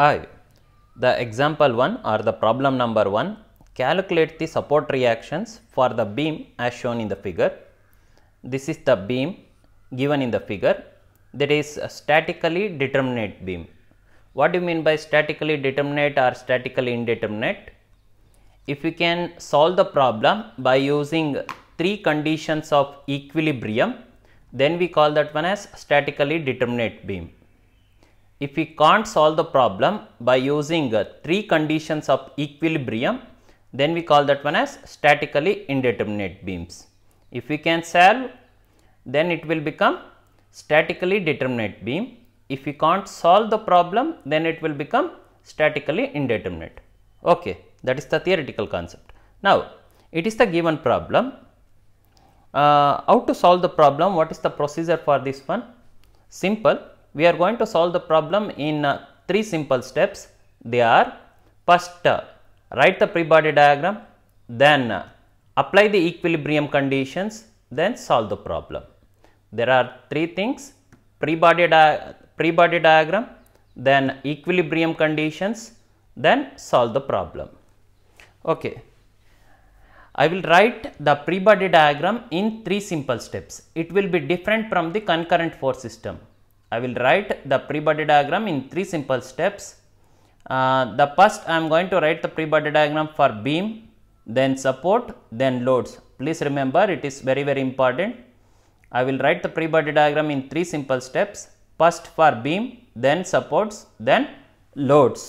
Hi, the example 1 or the problem number 1 calculate the support reactions for the beam as shown in the figure. This is the beam given in the figure that is statically determinate beam. What do you mean by statically determinate or statically indeterminate? If we can solve the problem by using three conditions of equilibrium, then we call that one as statically determinate beam if we can't solve the problem by using uh, three conditions of equilibrium, then we call that one as statically indeterminate beams. If we can solve, then it will become statically determinate beam. If we can't solve the problem, then it will become statically indeterminate. Okay, that is the theoretical concept. Now, it is the given problem. Uh, how to solve the problem? What is the procedure for this one? Simple we are going to solve the problem in uh, three simple steps. They are first uh, write the free body diagram, then uh, apply the equilibrium conditions, then solve the problem. There are three things free body, free body diagram, then equilibrium conditions, then solve the problem. Okay. I will write the free body diagram in three simple steps. It will be different from the concurrent force system. I will write the pre-body diagram in three simple steps. Uh, the first I am going to write the pre-body diagram for beam, then support, then loads. Please remember it is very very important. I will write the pre-body diagram in three simple steps. First for beam, then supports, then loads.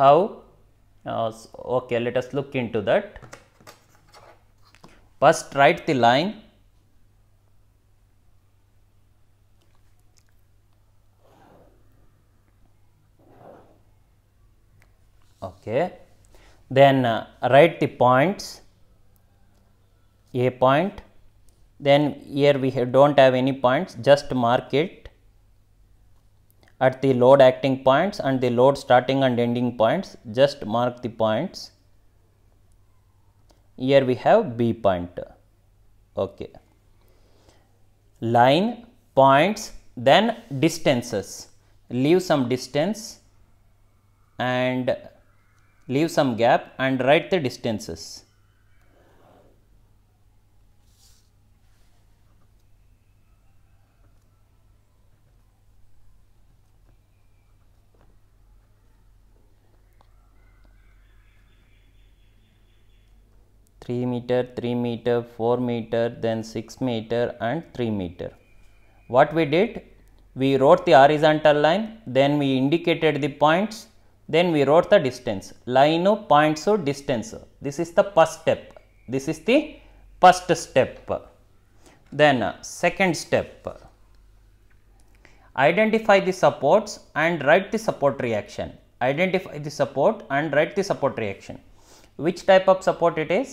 How? Uh, okay, let us look into that. First write the line then uh, write the points a point then here we have, don't have any points just mark it at the load acting points and the load starting and ending points just mark the points here we have b point okay line points then distances leave some distance and leave some gap and write the distances. Three meter, three meter, four meter, then six meter and three meter. What we did? We wrote the horizontal line, then we indicated the points then we wrote the distance. Line points to distance. This is the first step. This is the first step. Then uh, second step. Identify the supports and write the support reaction. Identify the support and write the support reaction. Which type of support it is?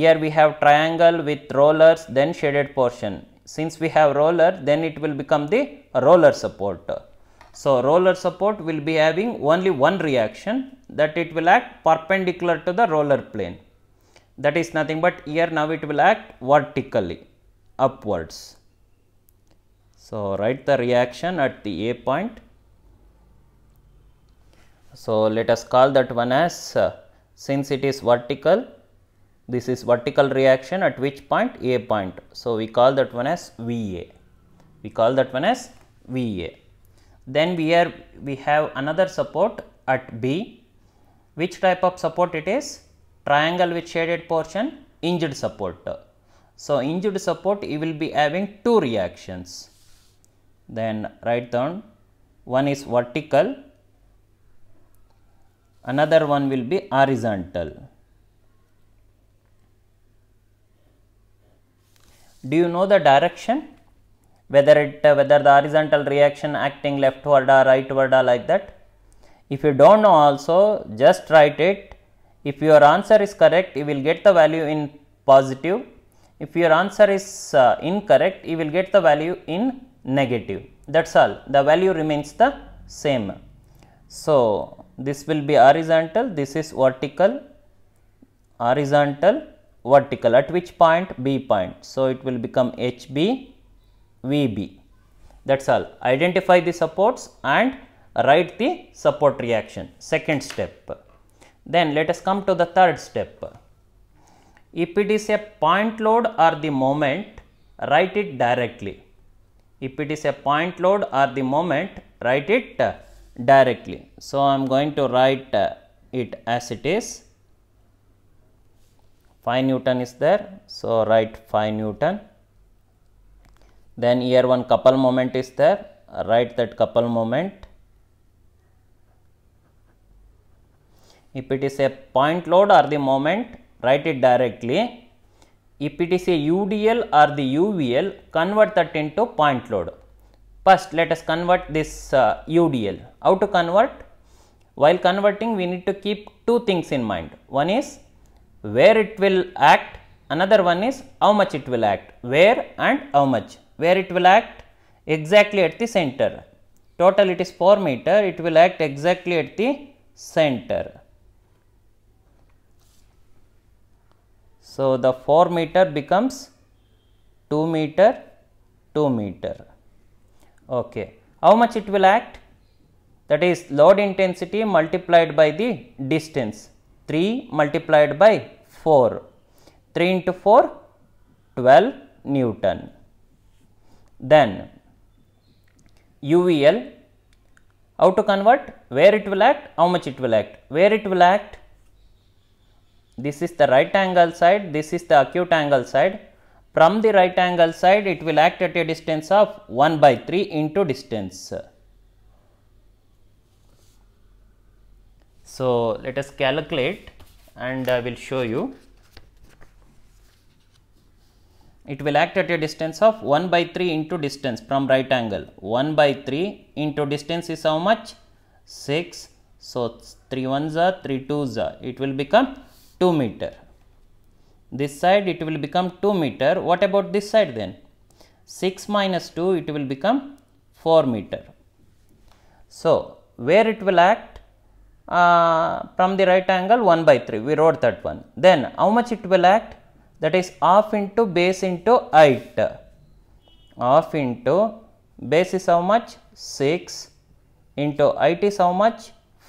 Here we have triangle with rollers then shaded portion. Since we have roller then it will become the roller support so, roller support will be having only one reaction that it will act perpendicular to the roller plane. That is nothing but here now it will act vertically upwards. So, write the reaction at the A point. So, let us call that one as uh, since it is vertical this is vertical reaction at which point A point. So, we call that one as VA. We call that one as VA. Then we are we have another support at B. Which type of support it is? Triangle with shaded portion, injured support. So injured support you will be having two reactions. Then right down one is vertical another one will be horizontal. Do you know the direction? whether it uh, whether the horizontal reaction acting leftward or rightward or like that if you don't know also just write it if your answer is correct you will get the value in positive if your answer is uh, incorrect you will get the value in negative that's all the value remains the same so this will be horizontal this is vertical horizontal vertical at which point b point so it will become hb VB. That is all. Identify the supports and write the support reaction. Second step. Then let us come to the third step. If it is a point load or the moment, write it directly. If it is a point load or the moment, write it uh, directly. So, I am going to write uh, it as it is. 5 Newton is there. So, write 5 Newton then here one couple moment is there write that couple moment if it is a point load or the moment write it directly if it is a UDL or the UVL convert that into point load first let us convert this uh, UDL how to convert while converting we need to keep two things in mind one is where it will act another one is how much it will act where and how much where it will act exactly at the center. Total it is 4 meter, it will act exactly at the center. So, the 4 meter becomes 2 meter, 2 meter. Okay. How much it will act? That is load intensity multiplied by the distance 3 multiplied by 4. 3 into 4, 12 Newton. Then UVL, how to convert, where it will act, how much it will act, where it will act, this is the right angle side, this is the acute angle side. From the right angle side, it will act at a distance of 1 by 3 into distance. So, let us calculate and I will show you it will act at a distance of 1 by 3 into distance from right angle 1 by 3 into distance is how much 6 so 3 ones are 3 twos are it will become 2 meter this side it will become 2 meter what about this side then 6 minus 2 it will become 4 meter so where it will act uh, from the right angle 1 by 3 we wrote that one then how much it will act that is half into base into height. half into base is how much 6 into height is how much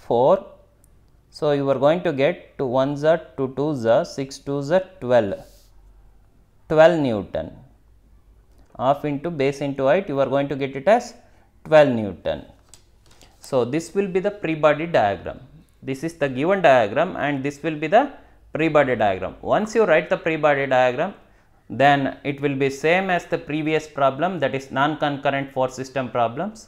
4 so you are going to get to 1 z two 2 z 6 2 z 12 12 newton half into base into height, you are going to get it as 12 newton so this will be the pre body diagram this is the given diagram and this will be the pre-body diagram. Once you write the pre-body diagram, then it will be same as the previous problem that is non-concurrent force system problems.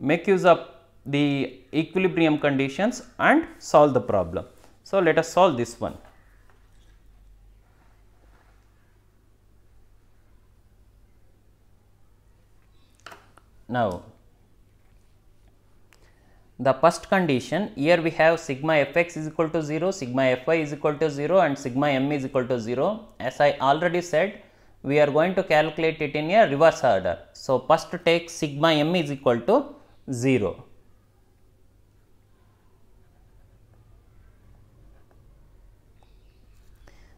Make use of the equilibrium conditions and solve the problem. So, let us solve this one. Now, the first condition here we have sigma fx is equal to 0 sigma fy is equal to 0 and sigma m is equal to 0 as i already said we are going to calculate it in a reverse order so first take sigma m is equal to 0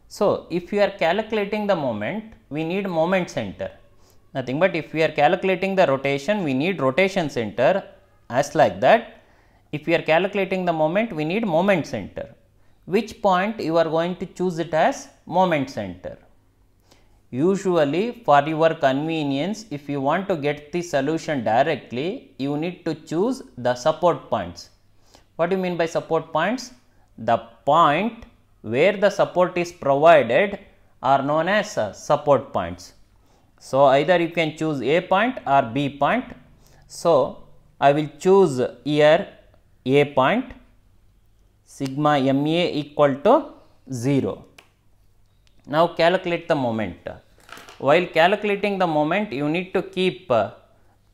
so if you are calculating the moment we need moment center nothing but if we are calculating the rotation we need rotation center as like that if we are calculating the moment we need moment center which point you are going to choose it as moment center usually for your convenience if you want to get the solution directly you need to choose the support points what do you mean by support points the point where the support is provided are known as uh, support points so either you can choose a point or b point so i will choose here a point sigma MA equal to 0. Now calculate the moment. While calculating the moment you need to keep uh,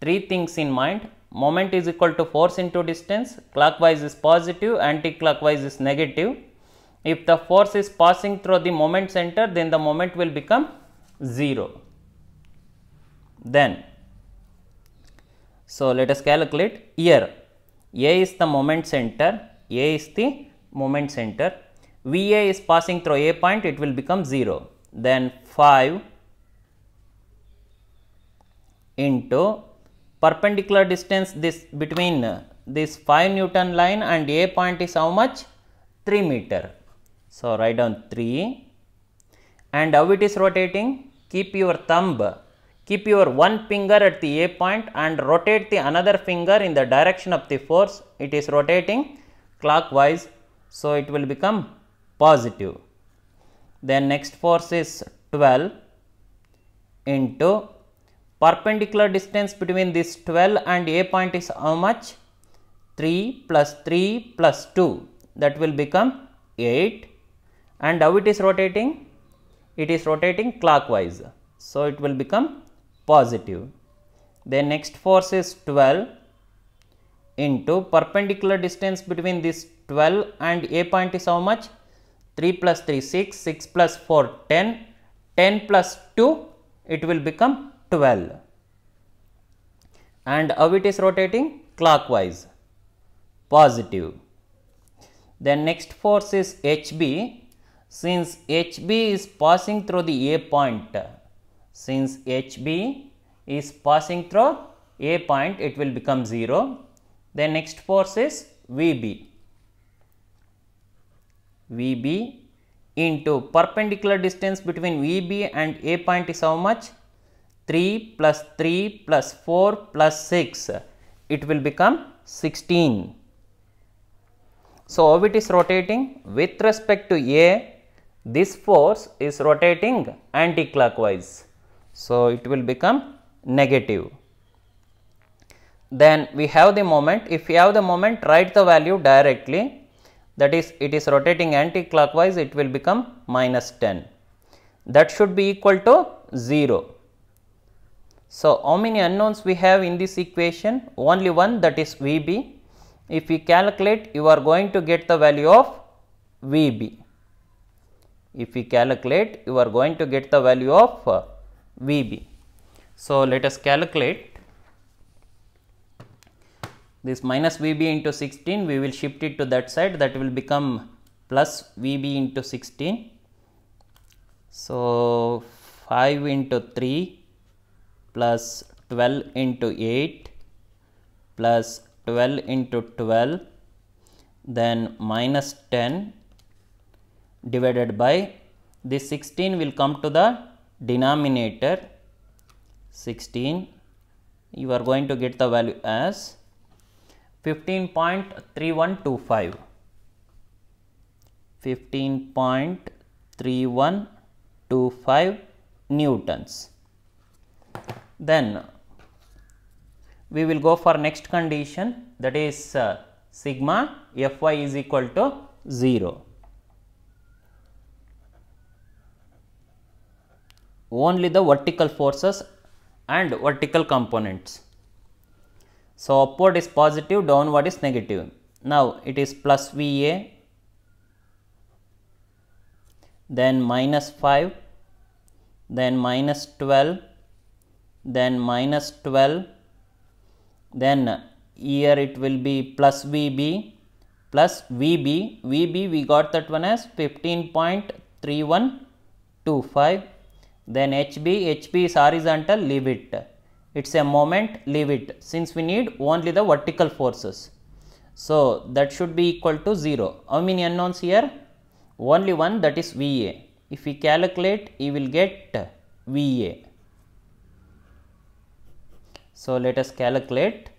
three things in mind. Moment is equal to force into distance, clockwise is positive, anti-clockwise is negative. If the force is passing through the moment center then the moment will become 0. Then, so let us calculate here a is the moment center, A is the moment center. VA is passing through A point, it will become 0. Then 5 into perpendicular distance this between this 5 Newton line and A point is how much? 3 meter. So, write down 3 and how it is rotating? Keep your thumb Keep your one finger at the A point and rotate the another finger in the direction of the force. It is rotating clockwise. So, it will become positive. Then next force is 12 into perpendicular distance between this 12 and A point is how much? 3 plus 3 plus 2 that will become 8 and how it is rotating? It is rotating clockwise. So, it will become positive. The next force is 12 into perpendicular distance between this 12 and A point is how much? 3 plus 3 6, 6 plus 4 10, 10 plus 2 it will become 12 and how it is rotating? Clockwise, positive. Then next force is HB since HB is passing through the A point since HB is passing through A point, it will become 0. The next force is VB. VB into perpendicular distance between VB and A point is how much? 3 plus 3 plus 4 plus 6. It will become 16. So, orbit is rotating with respect to A, this force is rotating anti-clockwise. So, it will become negative. Then we have the moment. If we have the moment, write the value directly. That is, it is rotating anti-clockwise, it will become minus 10. That should be equal to 0. So, how many unknowns we have in this equation? Only one that is Vb. If we calculate, you are going to get the value of Vb. If we calculate, you are going to get the value of VB. So, let us calculate this minus VB into 16 we will shift it to that side that will become plus VB into 16. So, 5 into 3 plus 12 into 8 plus 12 into 12 then minus 10 divided by this 16 will come to the denominator 16 you are going to get the value as 15.3125 15.3125 newtons then we will go for next condition that is uh, sigma fy is equal to 0 only the vertical forces and vertical components. So, upward is positive, downward is negative. Now, it is plus VA, then minus 5, then minus 12, then minus 12, then here it will be plus VB plus VB. VB we got that one as 15.3125 then HB, HB is horizontal, leave it. It's a moment, leave it. Since we need only the vertical forces. So, that should be equal to 0. How many unknowns here? Only one that is VA. If we calculate, we will get VA. So, let us calculate.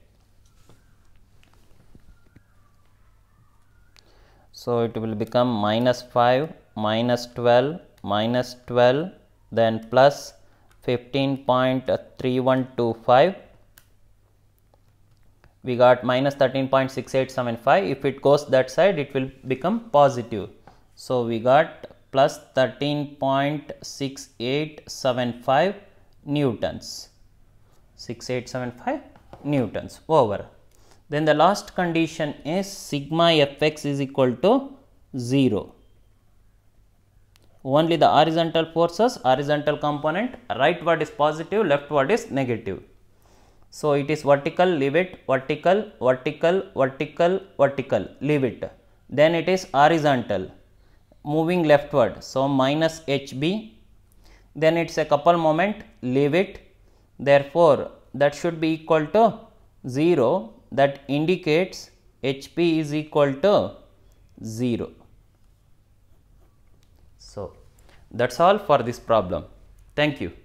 So, it will become minus 5, minus 12, minus 12 then plus 15.3125 we got minus 13.6875 if it goes that side it will become positive so we got plus 13.6875 newtons 6875 newtons over then the last condition is sigma fx is equal to 0 only the horizontal forces, horizontal component, rightward is positive, leftward is negative. So, it is vertical, leave it, vertical, vertical, vertical, vertical, leave it. Then it is horizontal, moving leftward. So, minus HB, then it is a couple moment, leave it. Therefore, that should be equal to 0 that indicates HP is equal to 0. That's all for this problem. Thank you.